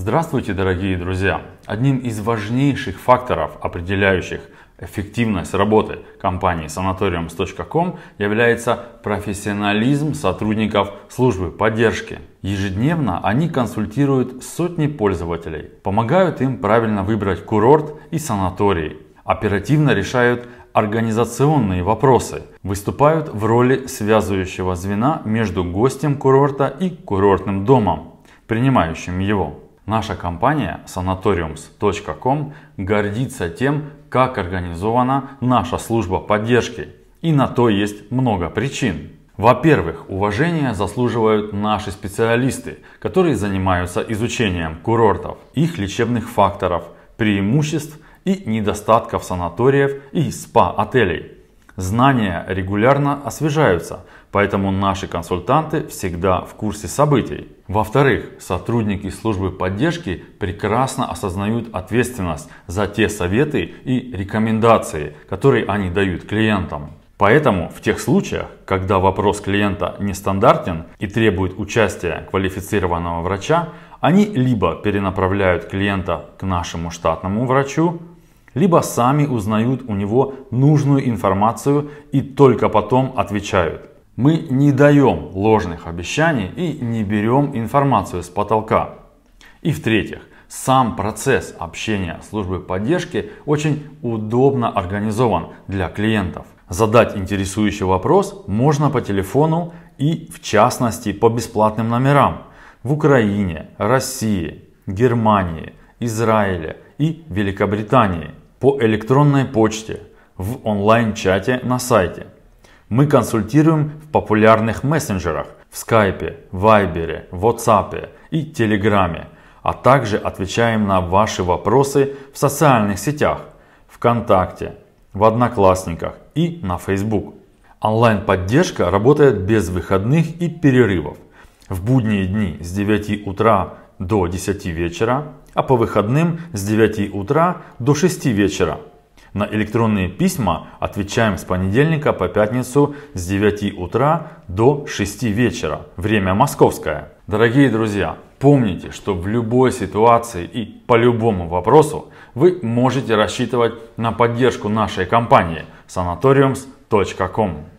Здравствуйте, дорогие друзья! Одним из важнейших факторов, определяющих эффективность работы компании sanatoriums.com является профессионализм сотрудников службы поддержки. Ежедневно они консультируют сотни пользователей, помогают им правильно выбрать курорт и санаторий, оперативно решают организационные вопросы, выступают в роли связывающего звена между гостем курорта и курортным домом, принимающим его. Наша компания sanatoriums.com гордится тем, как организована наша служба поддержки. И на то есть много причин. Во-первых, уважение заслуживают наши специалисты, которые занимаются изучением курортов, их лечебных факторов, преимуществ и недостатков санаториев и спа-отелей. Знания регулярно освежаются, поэтому наши консультанты всегда в курсе событий. Во-вторых, сотрудники службы поддержки прекрасно осознают ответственность за те советы и рекомендации, которые они дают клиентам. Поэтому в тех случаях, когда вопрос клиента нестандартен и требует участия квалифицированного врача, они либо перенаправляют клиента к нашему штатному врачу, либо сами узнают у него нужную информацию и только потом отвечают. Мы не даем ложных обещаний и не берем информацию с потолка. И в-третьих, сам процесс общения службы поддержки очень удобно организован для клиентов. Задать интересующий вопрос можно по телефону и в частности по бесплатным номерам в Украине, России, Германии, Израиля и Великобритании по электронной почте, в онлайн-чате на сайте. Мы консультируем в популярных мессенджерах, в скайпе, вайбере, ватсапе и телеграме, а также отвечаем на ваши вопросы в социальных сетях, ВКонтакте, в Одноклассниках и на Facebook. Онлайн-поддержка работает без выходных и перерывов. В будние дни с 9 утра до 10 вечера а по выходным с 9 утра до 6 вечера. На электронные письма отвечаем с понедельника по пятницу с 9 утра до 6 вечера. Время московское. Дорогие друзья, помните, что в любой ситуации и по любому вопросу вы можете рассчитывать на поддержку нашей компании sanatoriums.com.